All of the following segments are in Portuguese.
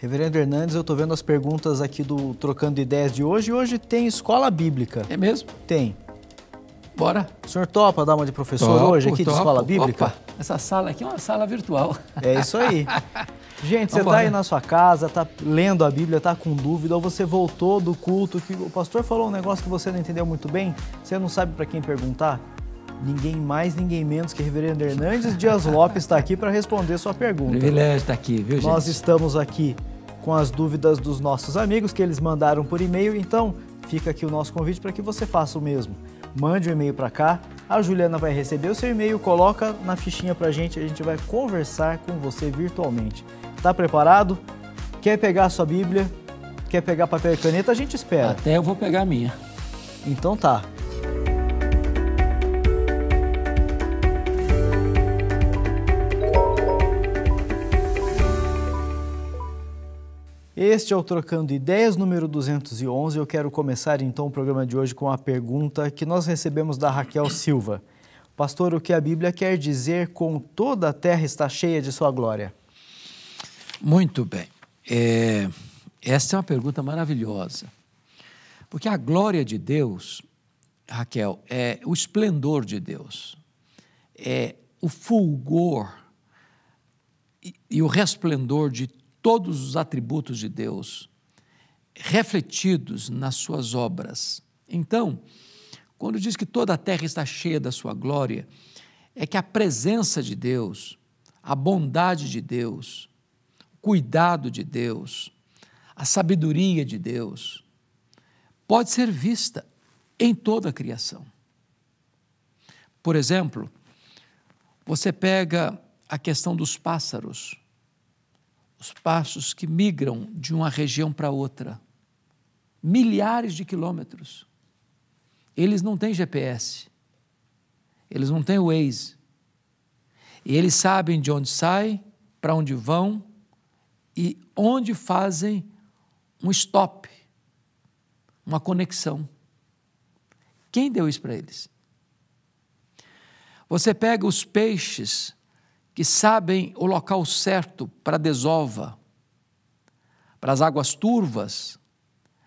Reverendo Hernandes, eu estou vendo as perguntas aqui do Trocando Ideias de hoje. Hoje tem escola bíblica. É mesmo? Tem. Bora. O senhor topa dar uma de professor topo, hoje aqui topo. de escola bíblica? Opa, essa sala aqui é uma sala virtual. É isso aí. Gente, você está aí na sua casa, está lendo a Bíblia, está com dúvida, ou você voltou do culto, que o pastor falou um negócio que você não entendeu muito bem, você não sabe para quem perguntar? Ninguém mais, ninguém menos que Reverendo Hernandes Dias Lopes está aqui para responder sua pergunta. Privilégio estar tá aqui, viu, gente? Nós estamos aqui com as dúvidas dos nossos amigos que eles mandaram por e-mail, então fica aqui o nosso convite para que você faça o mesmo. Mande o um e-mail para cá, a Juliana vai receber o seu e-mail, coloca na fichinha para a gente, a gente vai conversar com você virtualmente. Tá preparado? Quer pegar a sua Bíblia? Quer pegar papel e caneta? A gente espera. Até eu vou pegar a minha. Então tá. Este é o Trocando Ideias número 211. Eu quero começar então o programa de hoje com a pergunta que nós recebemos da Raquel Silva. Pastor, o que a Bíblia quer dizer com toda a terra está cheia de sua glória? Muito bem. É, essa é uma pergunta maravilhosa. Porque a glória de Deus, Raquel, é o esplendor de Deus, é o fulgor e, e o resplendor de todos os atributos de Deus refletidos nas suas obras. Então, quando diz que toda a terra está cheia da sua glória, é que a presença de Deus, a bondade de Deus, o cuidado de Deus, a sabedoria de Deus pode ser vista em toda a criação. Por exemplo, você pega a questão dos pássaros os passos que migram de uma região para outra. Milhares de quilômetros. Eles não têm GPS. Eles não têm Waze. E eles sabem de onde saem, para onde vão e onde fazem um stop, uma conexão. Quem deu isso para eles? Você pega os peixes que sabem o local certo para a desova, para as águas turvas,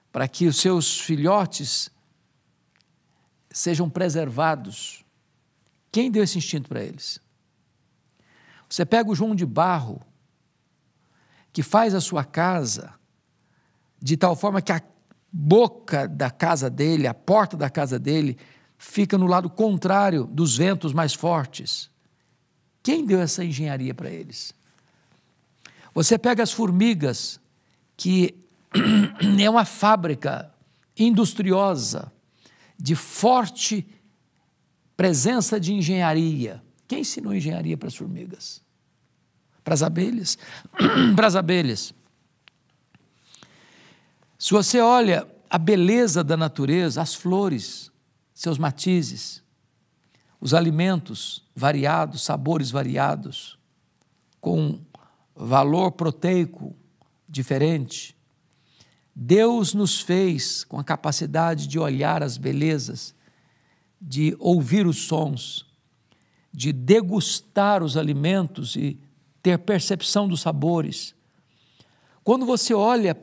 para que os seus filhotes sejam preservados. Quem deu esse instinto para eles? Você pega o João de Barro, que faz a sua casa de tal forma que a boca da casa dele, a porta da casa dele, fica no lado contrário dos ventos mais fortes. Quem deu essa engenharia para eles? Você pega as formigas, que é uma fábrica industriosa, de forte presença de engenharia. Quem ensinou engenharia para as formigas? Para as abelhas? para as abelhas. Se você olha a beleza da natureza, as flores, seus matizes, os alimentos variados, sabores variados, com valor proteico diferente. Deus nos fez com a capacidade de olhar as belezas, de ouvir os sons, de degustar os alimentos e ter percepção dos sabores. Quando você olha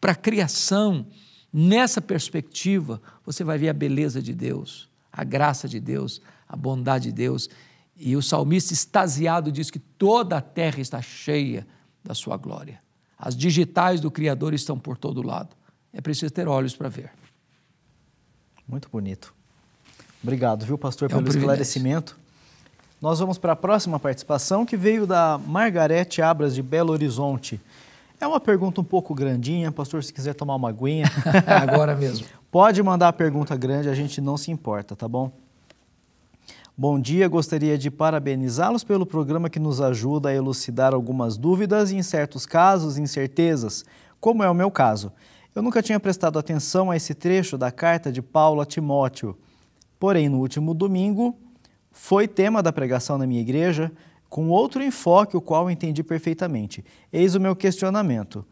para a criação nessa perspectiva, você vai ver a beleza de Deus, a graça de Deus, a bondade de Deus. E o salmista, extasiado, diz que toda a terra está cheia da sua glória. As digitais do Criador estão por todo lado. É preciso ter olhos para ver. Muito bonito. Obrigado, viu, pastor, é pelo um esclarecimento. Nós vamos para a próxima participação, que veio da Margarete Abras, de Belo Horizonte. É uma pergunta um pouco grandinha, pastor, se quiser tomar uma aguinha. Agora mesmo. Pode mandar a pergunta grande, a gente não se importa, tá bom? Bom dia, gostaria de parabenizá-los pelo programa que nos ajuda a elucidar algumas dúvidas e, em certos casos, incertezas, como é o meu caso. Eu nunca tinha prestado atenção a esse trecho da carta de Paulo a Timóteo. Porém, no último domingo, foi tema da pregação na minha igreja, com outro enfoque, o qual entendi perfeitamente. Eis o meu questionamento.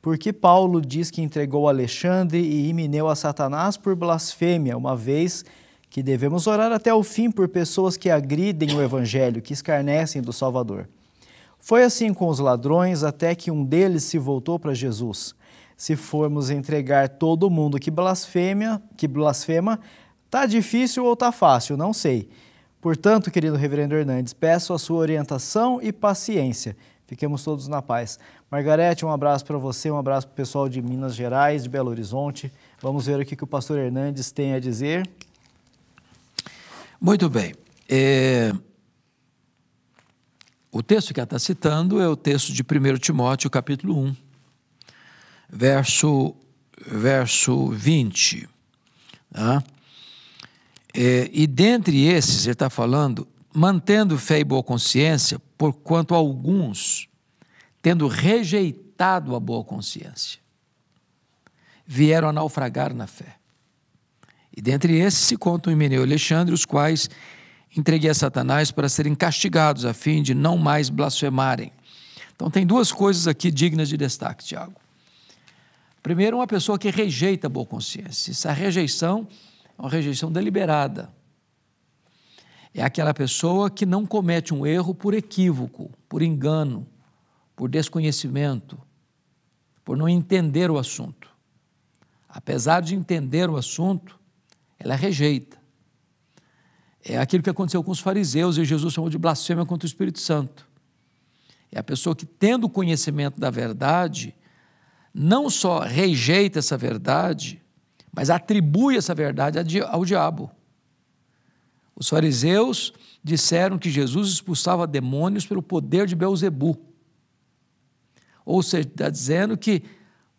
Por que Paulo diz que entregou Alexandre e Himeneu a Satanás por blasfêmia, uma vez que que devemos orar até o fim por pessoas que agridem o Evangelho, que escarnecem do Salvador. Foi assim com os ladrões até que um deles se voltou para Jesus. Se formos entregar todo mundo que blasfêmia, que blasfema, tá difícil ou tá fácil, não sei. Portanto, querido reverendo Hernandes, peço a sua orientação e paciência. Fiquemos todos na paz. Margarete, um abraço para você, um abraço para o pessoal de Minas Gerais, de Belo Horizonte. Vamos ver o que o pastor Hernandes tem a dizer. Muito bem. É... O texto que ela está citando é o texto de 1 Timóteo, capítulo 1, verso, verso 20. Tá? É, e dentre esses, ele está falando, mantendo fé e boa consciência, porquanto alguns, tendo rejeitado a boa consciência, vieram a naufragar na fé. E dentre esses se contam Emineu e Alexandre, os quais entreguei a Satanás para serem castigados, a fim de não mais blasfemarem. Então, tem duas coisas aqui dignas de destaque, Tiago. Primeiro, uma pessoa que rejeita a boa consciência. Essa rejeição é uma rejeição deliberada. É aquela pessoa que não comete um erro por equívoco, por engano, por desconhecimento, por não entender o assunto. Apesar de entender o assunto, ela é rejeita. É aquilo que aconteceu com os fariseus e Jesus chamou de blasfêmia contra o Espírito Santo. É a pessoa que, tendo conhecimento da verdade, não só rejeita essa verdade, mas atribui essa verdade ao diabo. Os fariseus disseram que Jesus expulsava demônios pelo poder de Beuzebu. Ou seja, está dizendo que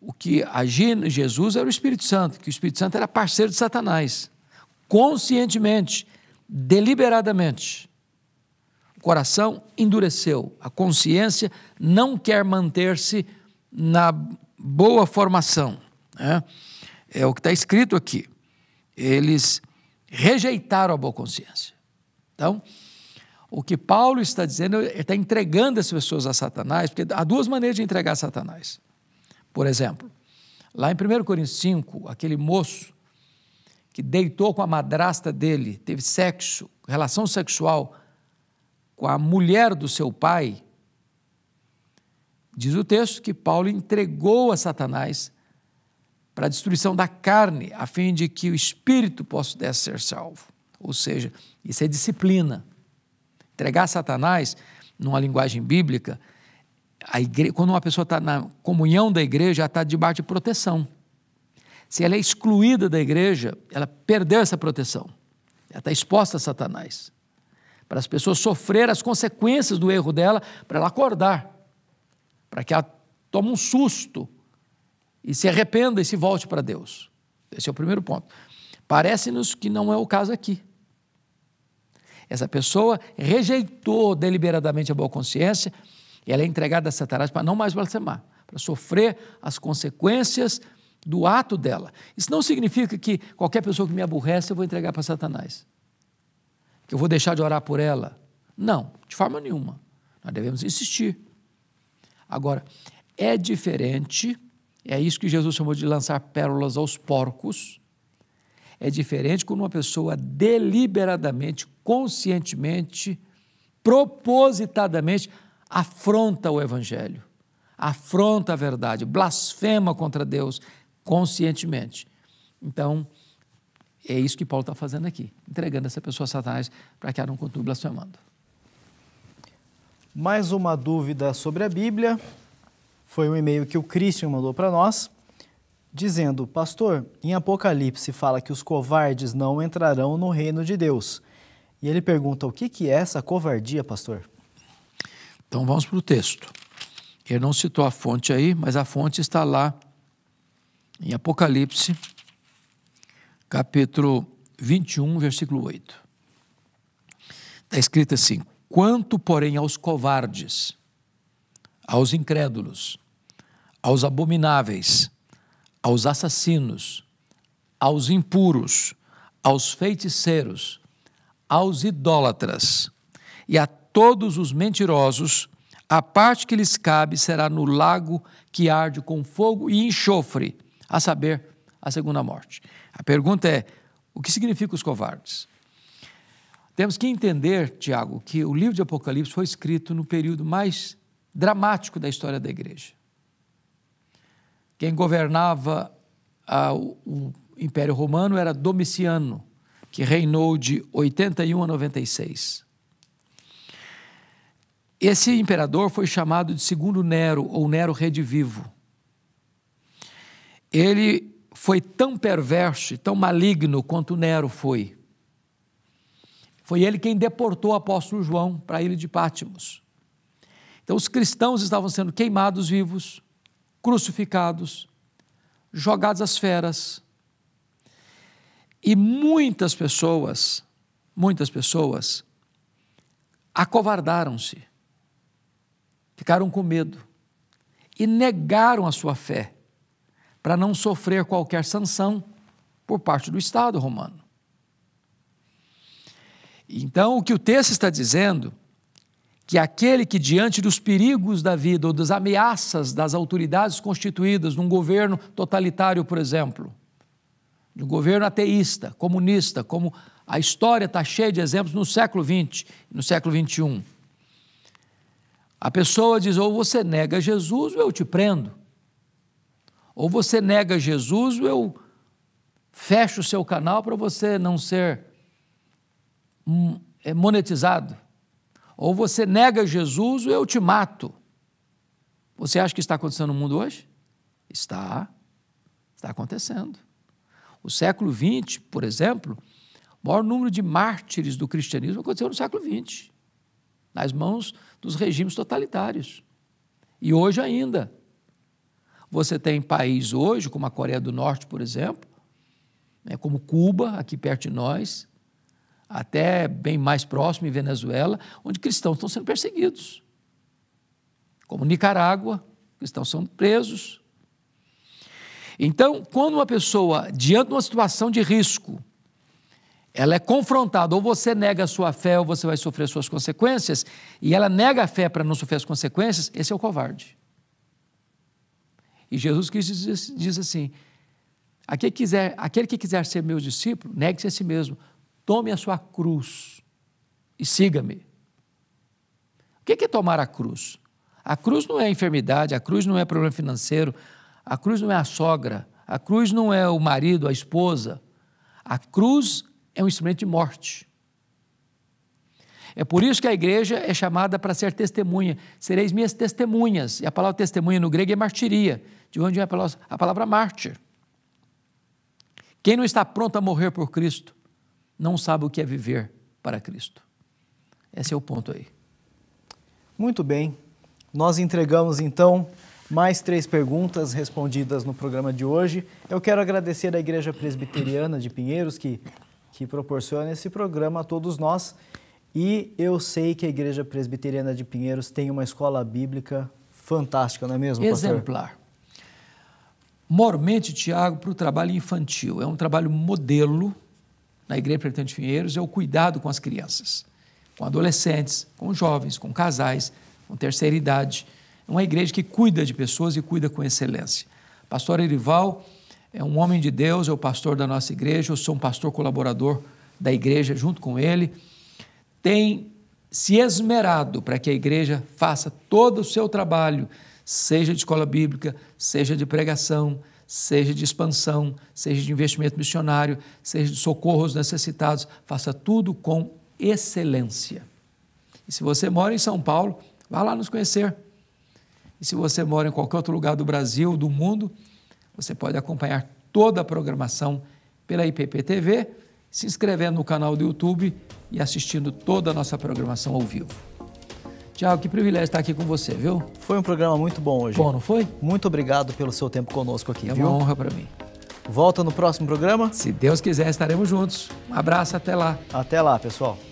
o que agia em Jesus era o Espírito Santo, que o Espírito Santo era parceiro de Satanás, conscientemente, deliberadamente. O coração endureceu, a consciência não quer manter-se na boa formação. Né? É o que está escrito aqui. Eles rejeitaram a boa consciência. Então, o que Paulo está dizendo, ele está entregando as pessoas a Satanás, porque há duas maneiras de entregar a Satanás. Por exemplo, lá em 1 Coríntios 5, aquele moço que deitou com a madrasta dele, teve sexo, relação sexual com a mulher do seu pai, diz o texto que Paulo entregou a Satanás para a destruição da carne, a fim de que o espírito possa ser salvo. Ou seja, isso é disciplina. Entregar Satanás, numa linguagem bíblica, a quando uma pessoa está na comunhão da igreja, ela está debaixo de proteção. Se ela é excluída da igreja, ela perdeu essa proteção. Ela está exposta a Satanás. Para as pessoas sofrerem as consequências do erro dela, para ela acordar. Para que ela tome um susto e se arrependa e se volte para Deus. Esse é o primeiro ponto. Parece-nos que não é o caso aqui. Essa pessoa rejeitou deliberadamente a boa consciência e ela é entregada a Satanás para não mais blasfemar, para sofrer as consequências do ato dela. Isso não significa que qualquer pessoa que me aborrece eu vou entregar para Satanás, que eu vou deixar de orar por ela. Não, de forma nenhuma. Nós devemos insistir. Agora, é diferente, é isso que Jesus chamou de lançar pérolas aos porcos. É diferente quando uma pessoa deliberadamente, conscientemente, propositadamente afronta o Evangelho, afronta a verdade, blasfema contra Deus conscientemente. Então, é isso que Paulo está fazendo aqui, entregando essa pessoa a Satanás para que ela não continue blasfemando. Mais uma dúvida sobre a Bíblia. Foi um e-mail que o Christian mandou para nós, dizendo: Pastor, em Apocalipse fala que os covardes não entrarão no reino de Deus. E ele pergunta: O que, que é essa covardia, pastor? Então vamos para o texto. Ele não citou a fonte aí, mas a fonte está lá em Apocalipse, capítulo 21, versículo 8. Está escrito assim: Quanto, porém, aos covardes, aos incrédulos, aos abomináveis, aos assassinos, aos impuros, aos feiticeiros, aos idólatras e a todos os mentirosos, a parte que lhes cabe será no lago que arde com fogo e enxofre, a saber, a segunda morte. A pergunta é: o que significa os covardes? Temos que entender, Tiago, que o livro de Apocalipse foi escrito no período mais dramático da história da igreja. Quem governava o Império Romano era Domiciano, que reinou de 81 a 96. Esse imperador foi chamado de segundo Nero, ou Nero Redivivo. Ele foi tão perverso tão maligno quanto Nero foi. Foi ele quem deportou o apóstolo João para a ilha de Pátimos. Então, os cristãos estavam sendo queimados vivos, crucificados, jogados às feras. E muitas pessoas, muitas pessoas, acovardaram-se ficaram com medo e negaram a sua fé para não sofrer qualquer sanção por parte do Estado romano. Então, o que o texto está dizendo é que aquele que diante dos perigos da vida ou das ameaças das autoridades constituídas num governo totalitário, por exemplo, de um governo ateísta, comunista, como a história está cheia de exemplos no século XX e no século XXI, a pessoa diz: ou você nega Jesus ou eu te prendo. Ou você nega Jesus ou eu fecho o seu canal para você não ser hum, é, monetizado. Ou você nega Jesus ou eu te mato. Você acha que está acontecendo no mundo hoje? Está. Está acontecendo. O século XX, por exemplo, o maior número de mártires do cristianismo aconteceu no século XX nas mãos dos regimes totalitários. E hoje ainda. Você tem países hoje, como a Coreia do Norte, por exemplo, né, como Cuba, aqui perto de nós, até bem mais próximo em Venezuela, onde cristãos estão sendo perseguidos. Como Nicarágua, cristãos são presos. Então, quando uma pessoa, diante de uma situação de risco, ela é confrontada, ou você nega a sua fé ou você vai sofrer as suas consequências, e ela nega a fé para não sofrer as consequências, esse é o covarde. E Jesus Cristo diz, assim, diz assim: aquele que, quiser, aquele que quiser ser meu discípulo, negue-se a si mesmo, tome a sua cruz e siga-me. O é que é tomar a cruz? A cruz não é enfermidade, a cruz não é problema financeiro, a cruz não é a sogra, a cruz não é o marido, a esposa. A cruz é um instrumento de morte. É por isso que a igreja é chamada para ser testemunha. Sereis minhas testemunhas. E a palavra testemunha no grego é martiria, de onde vem a palavra, a palavra mártir. Quem não está pronto a morrer por Cristo, não sabe o que é viver para Cristo. Esse é o ponto aí. Muito bem. Nós entregamos então mais três perguntas respondidas no programa de hoje. Eu quero agradecer à Igreja Presbiteriana de Pinheiros, que que proporciona esse programa a todos nós. E eu sei que a Igreja Presbiteriana de Pinheiros tem uma escola bíblica fantástica, não é mesmo, pastor? Exemplar. Mormente, Tiago, para o trabalho infantil. É um trabalho modelo na Igreja Presbiteriana de Pinheiros, é o cuidado com as crianças, com adolescentes, com jovens, com casais, com terceira idade. É uma igreja que cuida de pessoas e cuida com excelência. Pastor Erival é um homem de Deus, é o pastor da nossa igreja, eu sou um pastor colaborador da igreja junto com ele, tem se esmerado para que a igreja faça todo o seu trabalho, seja de escola bíblica, seja de pregação, seja de expansão, seja de investimento missionário, seja de socorro aos necessitados, faça tudo com excelência. E se você mora em São Paulo, vá lá nos conhecer. E se você mora em qualquer outro lugar do Brasil, do mundo, você pode acompanhar toda a programação pela IPPTV, se inscrevendo no canal do YouTube e assistindo toda a nossa programação ao vivo. Tiago, que privilégio estar aqui com você, viu? Foi um programa muito bom hoje. Bom, não foi? Muito obrigado pelo seu tempo conosco aqui, é viu? É uma honra para mim. Volta no próximo programa? Se Deus quiser, estaremos juntos. Um abraço, até lá. Até lá, pessoal.